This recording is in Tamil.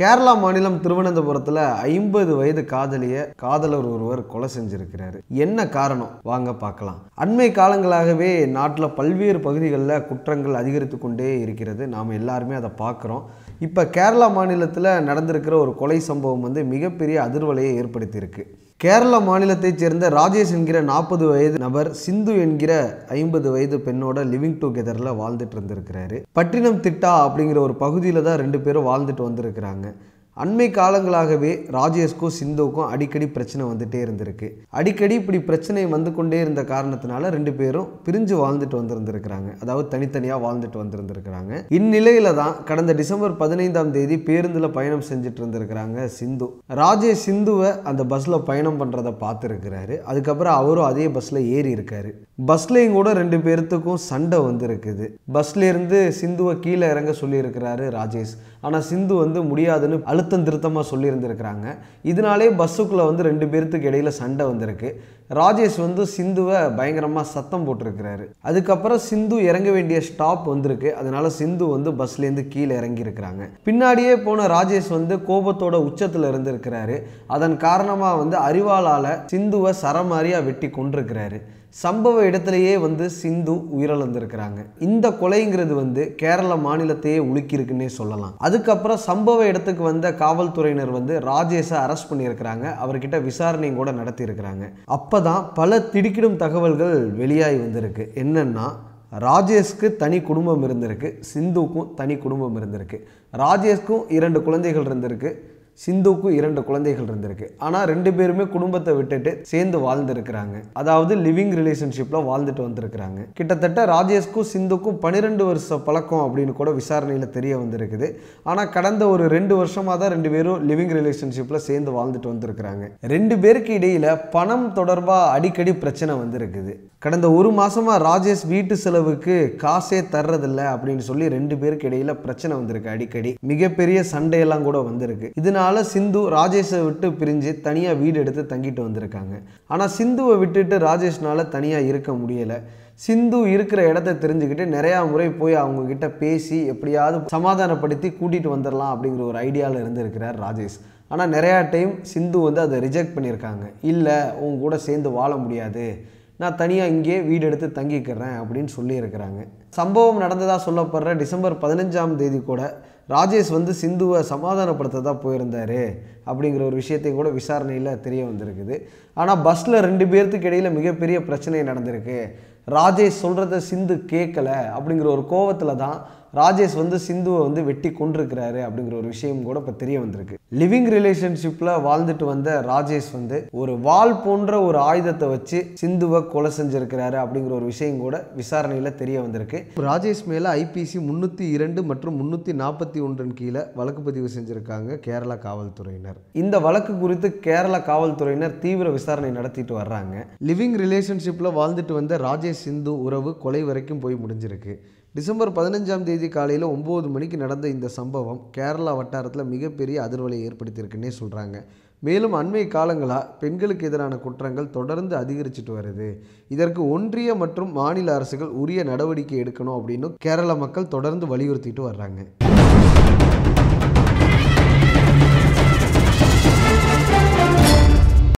கேரளா மாநிலம் திருவனந்தபுரத்தில் ஐம்பது வயது காதலிய காதலர் ஒருவர் கொலை செஞ்சிருக்கிறார் என்ன காரணம் வாங்க பார்க்கலாம் அண்மை காலங்களாகவே நாட்டில் பல்வேறு பகுதிகளில் குற்றங்கள் அதிகரித்து கொண்டே இருக்கிறது நாம் எல்லாருமே அதை பார்க்குறோம் இப்போ கேரளா மாநிலத்தில் நடந்திருக்கிற ஒரு கொலை சம்பவம் வந்து மிகப்பெரிய அதிர்வலையை ஏற்படுத்தியிருக்கு கேரள மாநிலத்தைச் சேர்ந்த ராஜேஷ் என்கிற நாற்பது வயது நபர் சிந்து என்கிற ஐம்பது வயது பெண்ணோட லிவிங் டுகெதரில் வாழ்ந்துட்டு இருந்திருக்கிறாரு பட்டினம் திட்டா அப்படிங்கிற ஒரு பகுதியில் தான் ரெண்டு பேரும் வாழ்ந்துட்டு வந்திருக்கிறாங்க அண்மை காலங்களாகவே ராஜேஷ்கும் சிந்துவுக்கும் அடிக்கடி பிரச்சனை வந்துட்டே இருந்திருக்கு அடிக்கடி இப்படி பிரச்சனை வந்து கொண்டே இருந்த காரணத்தினால ரெண்டு பேரும் பிரிஞ்சு வாழ்ந்துட்டு வந்திருந்திருக்கிறாங்க அதாவது தனித்தனியாக வாழ்ந்துட்டு வந்திருந்திருக்கிறாங்க இந்நிலையில தான் கடந்த டிசம்பர் பதினைந்தாம் தேதி பேருந்தில் பயணம் செஞ்சுட்டு இருந்திருக்கிறாங்க சிந்து ராஜேஷ் சிந்துவை அந்த பஸ்ஸில் பயணம் பண்ணுறதை பார்த்துருக்கிறாரு அதுக்கப்புறம் அவரும் அதே பஸ்ஸில் ஏறி இருக்காரு பஸ்லேயும் கூட ரெண்டு பேர்த்துக்கும் சண்டை வந்திருக்குது பஸ்லேருந்து சிந்துவை கீழே இறங்க சொல்லியிருக்கிறாரு ராஜேஷ் ஆனால் சிந்து வந்து முடியாதுன்னு அழுத்த அழுத்தம் திருத்தமாக சொல்லியிருந்திருக்கிறாங்க இதனாலே பஸ்ஸுக்குள்ளே வந்து ரெண்டு பேர்த்துக்கு இடையில் சண்டை வந்திருக்கு ராஜேஷ் வந்து சிந்துவை பயங்கரமாக சத்தம் போட்டிருக்கிறாரு அதுக்கப்புறம் சிந்து இறங்க வேண்டிய ஸ்டாப் வந்திருக்கு அதனால சிந்து வந்து பஸ்லேருந்து கீழே இறங்கியிருக்கிறாங்க பின்னாடியே போன ராஜேஷ் வந்து கோபத்தோட உச்சத்தில் இருந்திருக்கிறாரு அதன் காரணமாக வந்து அறிவாளால் சிந்துவை சரமாரியாக வெட்டி கொண்டிருக்கிறாரு சம்பவ இடத்துலையே வந்து சிந்து உயிரிழந்திருக்கிறாங்க இந்த கொலைங்கிறது வந்து கேரள மாநிலத்தையே உலுக்கியிருக்குன்னே சொல்லலாம் அதுக்கப்புறம் சம்பவ இடத்துக்கு வந்த காவல்துறையினர் வந்து ராஜேஷை அரெஸ்ட் பண்ணியிருக்கிறாங்க அவர்கிட்ட விசாரணையும் கூட நடத்தியிருக்கிறாங்க அப்போ தான் பல திடுக்கிடும் தகவல்கள் வெளியாகி வந்திருக்கு என்னென்னா ராஜேஷ்க்கு தனி குடும்பம் இருந்திருக்கு சிந்துக்கும் தனி குடும்பம் இருந்திருக்கு ராஜேஷ்க்கும் இரண்டு குழந்தைகள் இருந்திருக்கு சிந்துக்கு இரண்டு குழந்தைகள் இருந்திருக்கு ஆனால் ரெண்டு பேருமே குடும்பத்தை விட்டுட்டு சேர்ந்து வாழ்ந்துருக்கிறாங்க அதாவது லிவிங் ரிலேஷன்ஷிப்பில் வாழ்ந்துட்டு வந்திருக்கிறாங்க கிட்டத்தட்ட ராஜேஷ்க்கும் சிந்துக்கும் பன்னிரெண்டு வருஷ பழக்கம் அப்படின்னு கூட விசாரணையில் தெரிய வந்திருக்குது ஆனால் கடந்த ஒரு ரெண்டு வருஷமாக தான் ரெண்டு பேரும் லிவிங் ரிலேஷன்ஷிப்பில் சேர்ந்து வாழ்ந்துட்டு வந்திருக்கிறாங்க ரெண்டு பேருக்கு இடையில் பணம் தொடர்பாக அடிக்கடி பிரச்சனை வந்திருக்குது கடந்த ஒரு மாசமா ராஜேஷ் வீட்டு செலவுக்கு காசே தர்றதில்லை அப்படின்னு சொல்லி ரெண்டு பேருக்கு இடையில் பிரச்சனை வந்திருக்கு அடிக்கடி மிகப்பெரிய சண்டையெல்லாம் கூட வந்திருக்கு இதனால் இதனால் சிந்து ராஜேஷை விட்டு பிரிஞ்சு தனியாக வீடு எடுத்து தங்கிட்டு வந்திருக்காங்க ஆனால் சிந்துவை விட்டுட்டு ராஜேஷ்னால் தனியாக இருக்க முடியலை சிந்து இருக்கிற இடத்த தெரிஞ்சுக்கிட்டு நிறையா முறை போய் அவங்கக்கிட்ட பேசி எப்படியாவது சமாதானப்படுத்தி கூட்டிகிட்டு வந்துடலாம் அப்படிங்கிற ஒரு ஐடியாவில் இருந்திருக்கிறார் ராஜேஷ் ஆனால் நிறையா டைம் சிந்து வந்து அதை ரிஜெக்ட் பண்ணியிருக்காங்க இல்லை உங்க கூட சேர்ந்து வாழ முடியாது நான் தனியாக இங்கேயே வீடு எடுத்து தங்கிக்கிறேன் அப்படின்னு சொல்லியிருக்கிறாங்க சம்பவம் நடந்ததாக சொல்லப்படுற டிசம்பர் பதினஞ்சாம் தேதி கூட ராஜேஷ் வந்து சிந்துவை சமாதானப்படுத்த தான் போயிருந்தார் அப்படிங்கிற ஒரு விஷயத்தையும் கூட விசாரணையில் தெரிய வந்திருக்குது ஆனால் பஸ்ஸில் ரெண்டு பேர்த்துக்கு இடையில் மிகப்பெரிய பிரச்சனை நடந்திருக்கு ராஜேஷ் சொல்கிறத சிந்து கேட்கலை அப்படிங்கிற ஒரு கோவத்தில் தான் ராஜேஷ் வந்து சிந்துவை வந்து வெட்டி கொண்டிருக்கிறாரு அப்படிங்கிற ஒரு விஷயம் கூட இப்போ தெரிய வந்திருக்கு லிவிங் ரிலேஷன்ஷிப்பில் வாழ்ந்துட்டு வந்த ராஜேஷ் வந்து ஒரு வால் போன்ற ஒரு ஆயுதத்தை வச்சு சிந்துவை கொலை செஞ்சிருக்கிறாரு அப்படிங்கிற ஒரு விஷயம் கூட விசாரணையில் தெரிய வந்திருக்கு ராஜேஷ் மேலே ஐபிசி முந்நூற்றி இரண்டு மற்றும் முந்நூற்றி நாற்பத்தி ஒன்றின் கீழே வழக்கு பதிவு செஞ்சுருக்காங்க கேரளா காவல்துறையினர் இந்த வழக்கு குறித்து கேரள காவல்துறையினர் தீவிர விசாரணை நடத்திட்டு வர்றாங்க லிவிங் ரிலேஷன்ஷிப்பில் வாழ்ந்துட்டு வந்த ராஜேஷ் சிந்து உறவு கொலை வரைக்கும் போய் முடிஞ்சிருக்கு டிசம்பர் பதினஞ்சாம் தேதி காலையில் ஒம்பது மணிக்கு நடந்த இந்த சம்பவம் கேரளா வட்டாரத்தில் மிகப்பெரிய அதிர்வலையை ஏற்படுத்தியிருக்குன்னே சொல்கிறாங்க மேலும் அண்மை காலங்களாக பெண்களுக்கு எதிரான குற்றங்கள் தொடர்ந்து அதிகரிச்சுட்டு வருது இதற்கு ஒன்றிய மற்றும் மாநில அரசுகள் உரிய நடவடிக்கை எடுக்கணும் அப்படின்னு கேரள மக்கள் தொடர்ந்து வலியுறுத்திட்டு வர்றாங்க